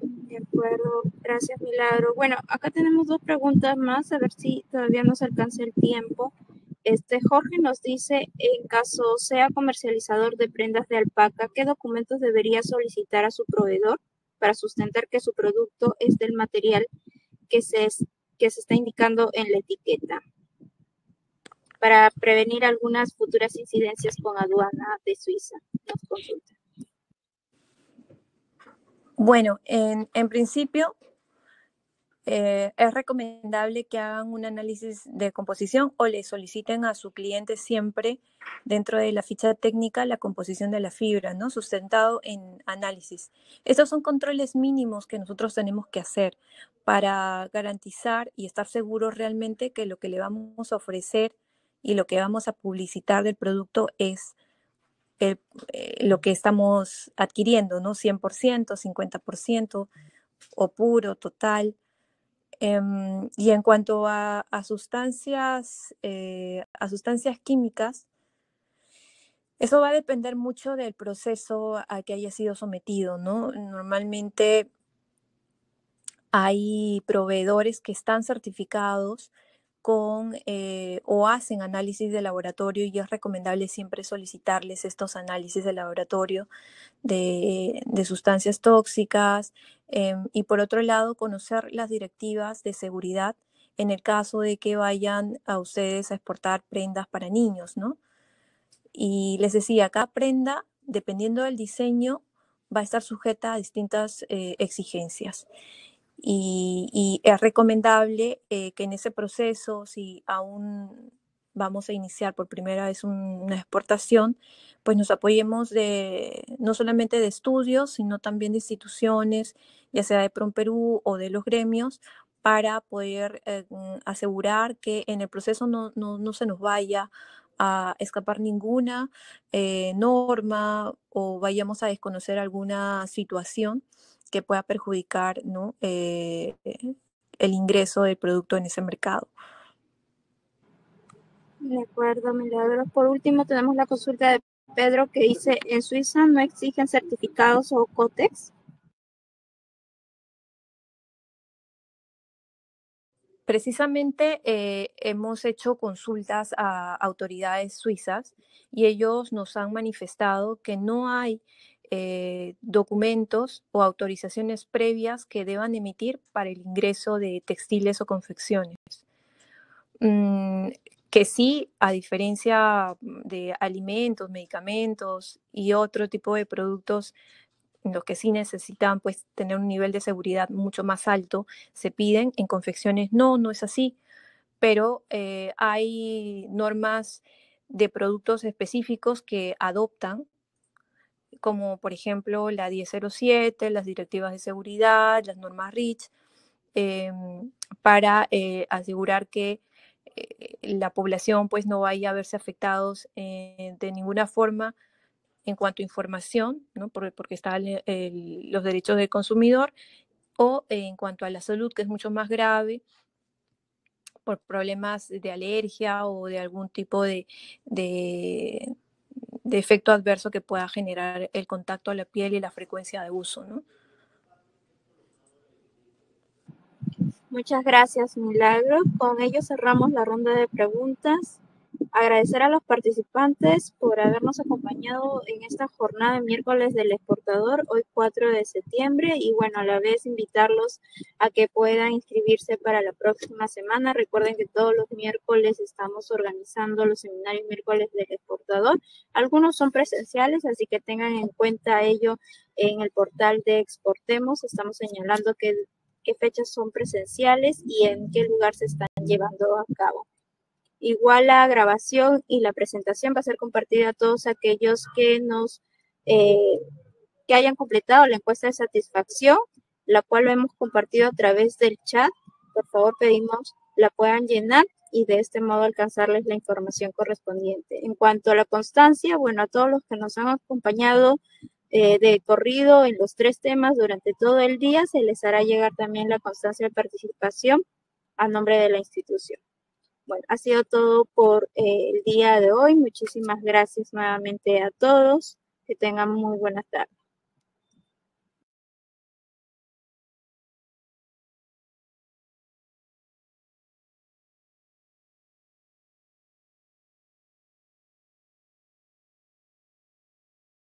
De acuerdo, gracias Milagro. Bueno, acá tenemos dos preguntas más, a ver si todavía nos alcanza el tiempo. Este Jorge nos dice, en caso sea comercializador de prendas de alpaca, ¿qué documentos debería solicitar a su proveedor para sustentar que su producto es del material que se, que se está indicando en la etiqueta? Para prevenir algunas futuras incidencias con aduana de Suiza, nos consulta. Bueno, en, en principio, eh, es recomendable que hagan un análisis de composición o le soliciten a su cliente siempre dentro de la ficha técnica la composición de la fibra, ¿no? Sustentado en análisis. Estos son controles mínimos que nosotros tenemos que hacer para garantizar y estar seguros realmente que lo que le vamos a ofrecer y lo que vamos a publicitar del producto es eh, lo que estamos adquiriendo, ¿no? 100%, 50% o puro, total. Em, y en cuanto a, sustancias, eh, a sustancias químicas, eso va a depender mucho del proceso a que haya sido sometido, ¿no? Normalmente hay proveedores que están certificados eh, o hacen análisis de laboratorio y es recomendable siempre solicitarles estos análisis de laboratorio de, sustancias tóxicas em, y por otro lado conocer las directivas de seguridad en el caso de que vayan a ustedes a exportar prendas para niños, ¿no? Y les decía, cada prenda, dependiendo del diseño, va a estar sujeta a distintas eh, exigencias. Y, es recomendable eh, que en ese proceso, si aún vamos a iniciar por primera vez una exportación, pues nos apoyemos de no solamente de estudios, sino también de instituciones, ya sea de PROM Perú o de los gremios, para poder eh, mm, asegurar que en el proceso no, se nos vaya a escapar ninguna eh, norma o vayamos a desconocer alguna situación que pueda perjudicar ¿no? Eh, el ingreso del producto en ese mercado. De acuerdo, Por último, tenemos la consulta de Pedro que dice, ¿en Suiza no exigen certificados o COTEX? Precisamente eh, hemos hecho consultas a autoridades suizas y ellos nos han manifestado que no hay eh, documentos o autorizaciones previas que deban emitir para el ingreso de textiles o confecciones. Mm, que sí, a diferencia de alimentos, medicamentos y otro tipo de productos, los que sí necesitan pues tener un nivel de seguridad mucho más alto, se piden, en confecciones no, no es así, pero eh, hay normas de productos específicos que adoptan como por ejemplo la 1007, las directivas de seguridad, las normas REACH, em, para eh, asegurar que eh, la población pues no vaya a verse afectados eh, de ninguna forma en cuanto a información, ¿no? porque, están los derechos del consumidor, o en cuanto a la salud, que es mucho más grave, por problemas de alergia o de algún tipo de, de efecto adverso que pueda generar el contacto a la piel y la frecuencia de uso, ¿no? Muchas gracias, Milagro. Con ello cerramos la ronda de preguntas agradecer a los participantes por habernos acompañado en esta jornada de miércoles del exportador, hoy 4 de septiembre, y bueno, a la vez invitarlos a que puedan inscribirse para la próxima semana. Recuerden que todos los miércoles estamos organizando los seminarios miércoles del exportador. Algunos son presenciales, así que tengan en cuenta ello en el portal de Exportemos. Estamos señalando qué fechas son presenciales y en qué lugar se están llevando a cabo. Igual la grabación y la presentación va a ser compartida a todos aquellos que nos eh, que hayan completado la encuesta de satisfacción, la cual lo hemos compartido a través del chat. Por favor, pedimos la puedan llenar y de este modo alcanzarles la información correspondiente. En cuanto a la constancia, bueno, a todos los que nos han acompañado eh, de corrido en los tres temas durante todo el día, se les hará llegar también la constancia de participación a nombre de la institución. Bueno, ha sido todo por el día de hoy. Muchísimas gracias nuevamente a todos. Que tengan muy buenas tardes.